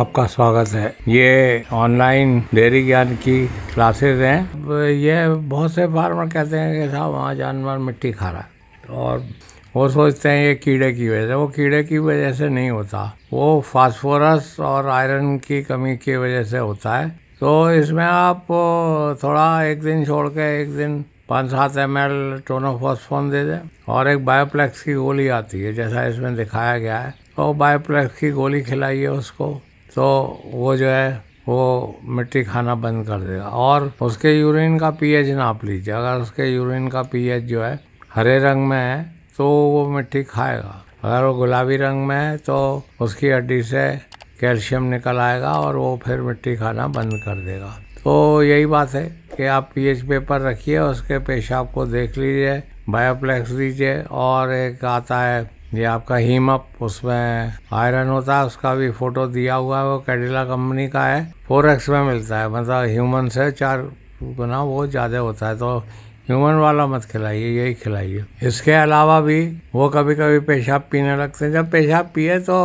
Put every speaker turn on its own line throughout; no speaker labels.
आपका स्वागत है ये ऑनलाइन डेयरी ज्ञान की क्लासेस हैं ये बहुत से फार्मर कहते हैं कि साहब वहाँ जानवर मिट्टी खा रहा है और वो सोचते हैं ये कीड़े की वजह से वो कीड़े की वजह से नहीं होता वो फास्फोरस और आयरन की कमी की वजह से होता है तो इसमें आप थोड़ा एक दिन छोड़ के एक दिन पाँच सात एम एल टोनोफॉस्फोन दे दें और एक बायोप्लेक्स की गोली आती है जैसा इसमें दिखाया गया है तो बायोप्लेक्स की गोली खिलाइए उसको तो वो जो है वो मिट्टी खाना बंद कर देगा और उसके यूरिन का पीएच नाप लीजिए अगर उसके यूरिन का पीएच जो है हरे रंग में है तो वो मिट्टी खाएगा अगर वो गुलाबी रंग में है तो उसकी हड्डी से कैल्शियम निकल आएगा और वो फिर मिट्टी खाना बंद कर देगा तो यही बात है कि आप पीएच पेपर रखिए उसके पेशाब को देख लीजिए बायोप्लेक्स दीजिए और एक आता है ये आपका हीम अप उसमें आयरन होता है उसका भी फोटो दिया हुआ है वो कैडिला कंपनी का है फोर एक्स में मिलता है मतलब ह्यूमन से चार गुना वो ज़्यादा होता है तो ह्यूमन वाला मत खिलाइए यही खिलाइए इसके अलावा भी वो कभी कभी पेशाब पीने लगते हैं जब पेशाब पिए तो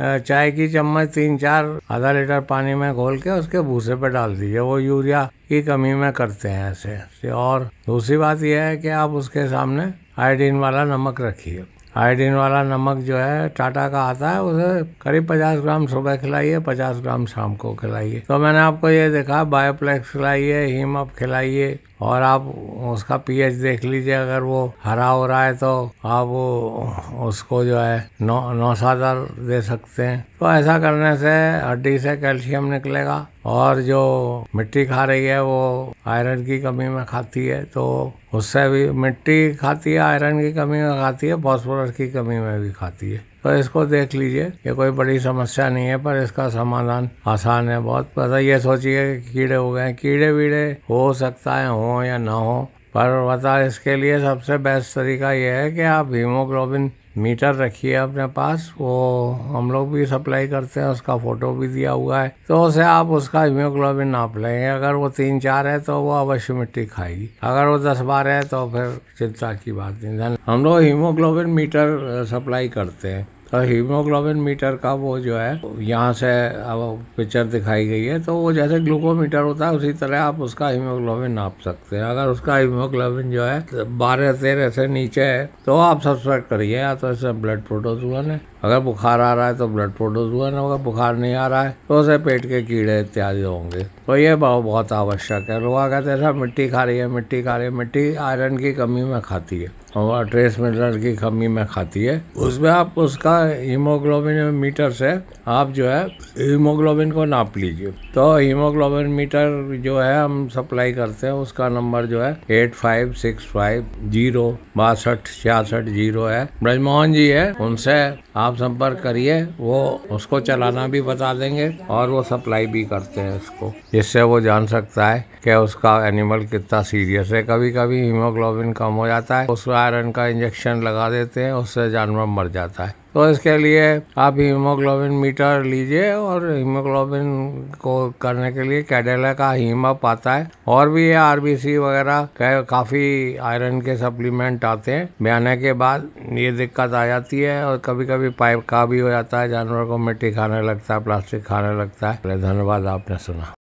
चाय की चम्मच तीन चार आधा लीटर पानी में घोल के उसके भूसे पे डाल दीजिए वो यूरिया की कमी में करते हैं ऐसे और दूसरी बात यह है कि आप उसके सामने आयोडीन वाला नमक रखिए आयोडीन वाला नमक जो है टाटा का आता है उसे करीब पचास ग्राम सुबह खिलाइए पचास ग्राम शाम को खिलाइए तो मैंने आपको ये देखा बायोप्लेक्स खिलाइए हिम अप खिलाइए और आप उसका पीएच देख लीजिए अगर वो हरा हो रहा है तो आप उसको जो है नौ नौसादर दे सकते हैं तो ऐसा करने से हड्डी से कैल्शियम निकलेगा और जो मिट्टी खा रही है वो आयरन की कमी में खाती है तो उससे भी मिट्टी खाती है आयरन की कमी में खाती है फॉस्फोरस की कमी में भी खाती है तो इसको देख लीजिए ये कोई बड़ी समस्या नहीं है पर इसका समाधान आसान है बहुत पता ये सोचिए कि कीड़े हो गए कीड़े वीड़े हो सकता है हो या ना हो पर बता इसके लिए सबसे बेस्ट तरीका यह है कि आप हीमोग्लोबिन मीटर रखिए अपने पास वो हम लोग भी सप्लाई करते हैं उसका फ़ोटो भी दिया हुआ है तो उसे आप उसका हीमोग्लोबिन नाप लेंगे अगर वो तीन चार है तो वो अवश्य मिट्टी खाएगी अगर वो दस बार है तो फिर चिंता की बात नहीं हम लोग हीमोग्लोबिन मीटर सप्लाई करते हैं तो हीमोग्लोबिन मीटर का वो जो है यहाँ से अब पिक्चर दिखाई गई है तो वो जैसे ग्लूकोमीटर होता है उसी तरह आप उसका हीमोग्लोबिन नाप सकते हैं अगर उसका हीमोग्लोबिन जो है बारह तेरह से नीचे है तो आप सब्सक्राइब करिए या तो इसमें ब्लड प्रोटोजुअन है अगर बुखार आ रहा है तो ब्लड प्रोड्यूस हुआ ना अगर बुखार नहीं आ रहा है तो उसे पेट के कीड़े इत्यादि होंगे तो ये भाव बहुत आवश्यक है लोग कहते हैं सब मिट्टी खा रही है मिट्टी खा रही है मिट्टी आयरन की कमी में खाती है और ट्रेस मिनरल की कमी में खाती है उसमें आप उसका हीमोग्लोबिन मीटर से आप जो है हीमोग्लोबिन को नाप लीजिए तो हीमोग्लोबिन मीटर जो है हम सप्लाई करते हैं उसका नंबर जो है eight five six five zero बासठ छियासठ जीरो है ब्रजमोहन जी है उनसे आप संपर्क करिए वो उसको चलाना भी बता देंगे और वो सप्लाई भी करते हैं उसको जिससे वो जान सकता है कि उसका एनिमल कितना सीरियस है कभी कभी हीमोग्लोबिन कम हो जाता है उस आयरन का इंजेक्शन लगा देते हैं उससे जानवर मर जाता है तो इसके लिए आप हीमोग्लोबिन मीटर लीजिए और हीमोग्लोबिन को करने के लिए कैडेला का हीमअप आता है और भी ये आर वगैरह काफ़ी आयरन के सप्लीमेंट आते हैं ब्याने के बाद ये दिक्कत आ जाती है और कभी कभी पाइप का भी हो जाता है जानवर को मिट्टी खाने लगता है प्लास्टिक खाने लगता है धन्यवाद आपने सुना